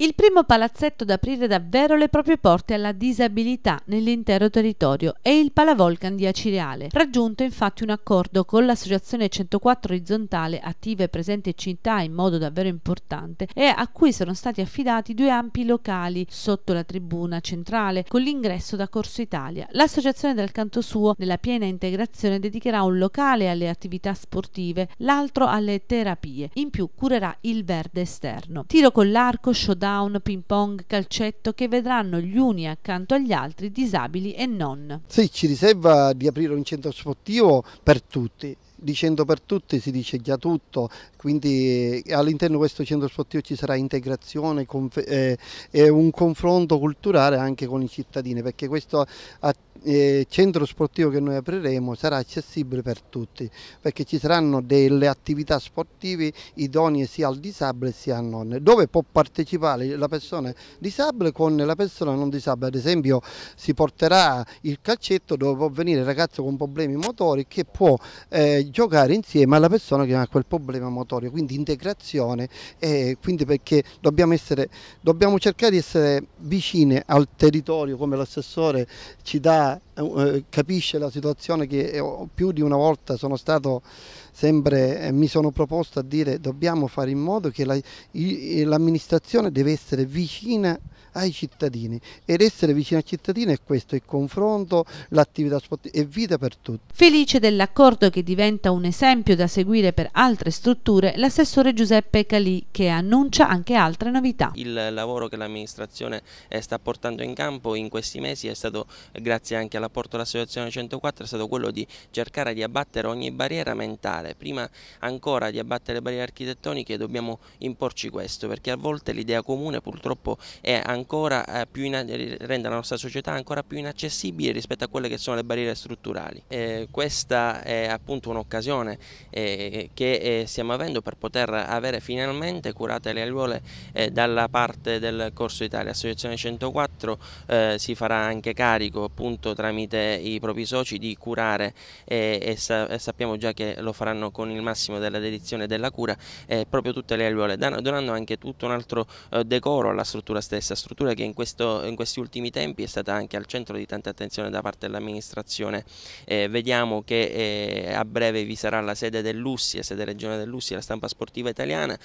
il primo palazzetto ad aprire davvero le proprie porte alla disabilità nell'intero territorio è il Palavolcan di Acireale, raggiunto infatti un accordo con l'associazione 104 orizzontale attiva e presente in città in modo davvero importante e a cui sono stati affidati due ampi locali sotto la tribuna centrale con l'ingresso da Corso Italia. L'associazione dal canto suo nella piena integrazione dedicherà un locale alle attività sportive, l'altro alle terapie, in più curerà il verde esterno. Tiro con l'arco, showdown countdown, ping pong, calcetto che vedranno gli uni accanto agli altri disabili e non. Sì, ci riserva di aprire un centro sportivo per tutti dicendo per tutti si dice già tutto, quindi eh, all'interno di questo centro sportivo ci sarà integrazione eh, e un confronto culturale anche con i cittadini, perché questo eh, centro sportivo che noi apriremo sarà accessibile per tutti perché ci saranno delle attività sportive idonee sia al disabile sia al non dove può partecipare la persona disabile con la persona non disabile ad esempio si porterà il calcetto dove può venire il ragazzo con problemi motori che può eh, giocare insieme alla persona che ha quel problema motorio quindi integrazione eh, quindi perché dobbiamo, essere, dobbiamo cercare di essere vicine al territorio come l'assessore ci dà eh, eh, capisce la situazione che eh, più di una volta sono stato sempre, mi sono proposto a dire dobbiamo fare in modo che l'amministrazione la, deve essere vicina ai cittadini ed essere vicino ai cittadini è questo, il confronto, l'attività sportiva e vita per tutti. Felice dell'accordo che diventa un esempio da seguire per altre strutture, l'assessore Giuseppe Calì che annuncia anche altre novità. Il lavoro che l'amministrazione sta portando in campo in questi mesi è stato grazie anche alla porta dell'associazione 104 è stato quello di cercare di abbattere ogni barriera mentale, prima ancora di abbattere barriere architettoniche dobbiamo imporci questo perché a volte l'idea comune purtroppo eh, rende la nostra società ancora più inaccessibile rispetto a quelle che sono le barriere strutturali. Eh, questa è appunto un'occasione eh, che eh, stiamo avendo per poter avere finalmente curate le aiuole eh, dalla parte del Corso Italia. L'associazione 104 eh, si farà anche carico appunto detto tramite i propri soci di curare e, e, sa, e sappiamo già che lo faranno con il massimo della dedizione e della cura eh, proprio tutte le alveole, donando anche tutto un altro eh, decoro alla struttura stessa, struttura che in, questo, in, questi ultimi tempi è stata anche al centro di tanta attenzione da parte dell'amministrazione. Eh, vediamo che a breve vi sarà la sede dell'Ussia, sede regionale dell'Ussia, la stampa sportiva italiana,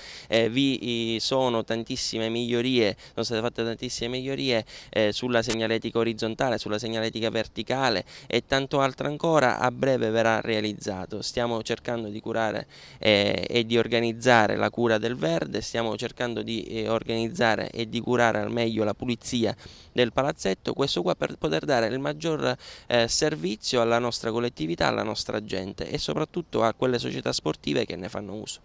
vi sono tantissime migliorie, sono state fatte tantissime migliorie eh, sulla segnaletica orizzontale, sulla segnaletica verticale e tanto altro ancora a breve verrà realizzato. Stiamo cercando di curare eh, e di organizzare la cura del verde, stiamo cercando di eh, organizzare e di curare al meglio la pulizia del palazzetto, questo qua per poter dare il maggior eh, servizio alla nostra collettività, alla nostra gente e soprattutto a quelle società sportive che ne fanno uso.